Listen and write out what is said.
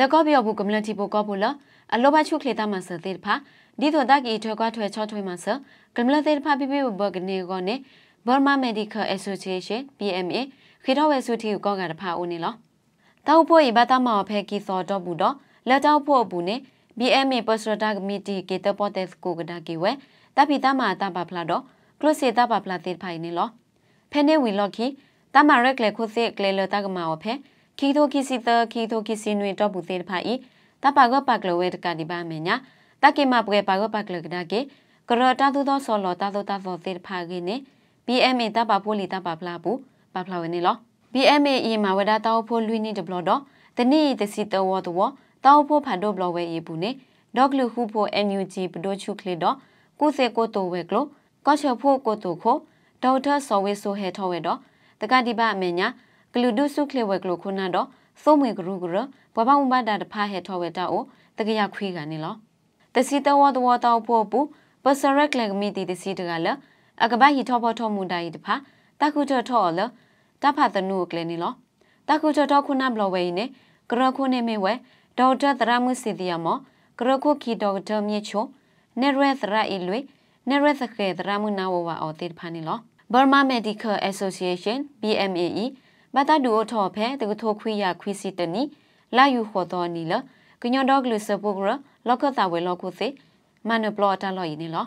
လကောပြောဘူးကမလန်တီပိုကောဘူးလအလောဘချုခလေတာမဆသေဖာဒီတော့တကီထွဲကွာထွဲချောထွဲမဆကမလန်သေဖာပြပြဘကနေကောနေဘာမာမက်ဒီကယ်အက်ဆိုဆီယေးရှင်း BMA ခေတော်ဝဲစုတီကိုကောကန်တဖာဦးနေလောတောက်ဖို့ဤဘာသာမောဖဲကီစောတော့ဘူးတော့လက်တောက်ဖို့ဘူးနေ BMA ပစရတာကမီတီကေတပေါ်တက်ကိုကဒါကီဝဲတပိတမအတပါဖလာတော့ကလုစေတပါဖလာသေဖိုင်နေလောဖဲနေဝီလော့ခီတမရက်လေခုစေကလေလတကမာောဖဲခီတိုခီစီတခီတိုခီစီနွေတော့ဘူးသေးတဖာဤတပါကပါကလဝဲတကဒီပါမယ်ညာတကိမပွဲပါကပါကလကဒါကေကရတာသူသောဆော်လောတာသူတာသောသေးတဖာကိနေ BMA တပါဖိုလီတပါဖလာဘူးပါဖလာဝဲနေလော BMA ဤမှာဝဒတာဖိုလွီနေတဘလတော့တနေ့တစီတဝတ်ဝတောက်ဖို့ဖတ်တော့ဘလဝဲဤဘူးနေဒေါကလူခုဖို့ NUG ပဒိုချုခလေတော့ကိုစေကိုတိုဝဲကလောကော့ချောဖို့ကိုတိုခိုဒေါက်တာဆော်ဝဲဆိုဟဲထော်ဝဲတော့တကတိပအမေညာကလူဒုစုခလေဝဲကလူခုနာတော့သို့မွေကရူကရဘဘမဘဒါတဖာဟဲထောဝဲတာအိုတကရခွေးကနေလောတစီတဝတဝတောက်ဖို့ပူပစရက်လကမီတီတစီတကလအကဘဟီထောဖို့ထောမူတာဤတဖာတကုချထောလတဖသနုကလနေလောတကုချထောခုနာဘလဝဲနေကရခုနေမေဝဲဒေါက်တာသရမှုစီတီယမကရခုခီဒေါက်တာမြေချိုနေရဲသရအီလွေနေရဲသခေသရမှုနာဝဝအော်တေတဖာနေလော Burma Medical Association BMAE ဘာတာဒူအထောဖဲတကထိုခွေရခွေစီတနီလာယူခေါ်တော်နီလကညော့ဒေါဂလူဆပုဂရလောက်ခတာဝဲလောက်ခုစေမန်နဘလော့တာလော်ယင်းနီလော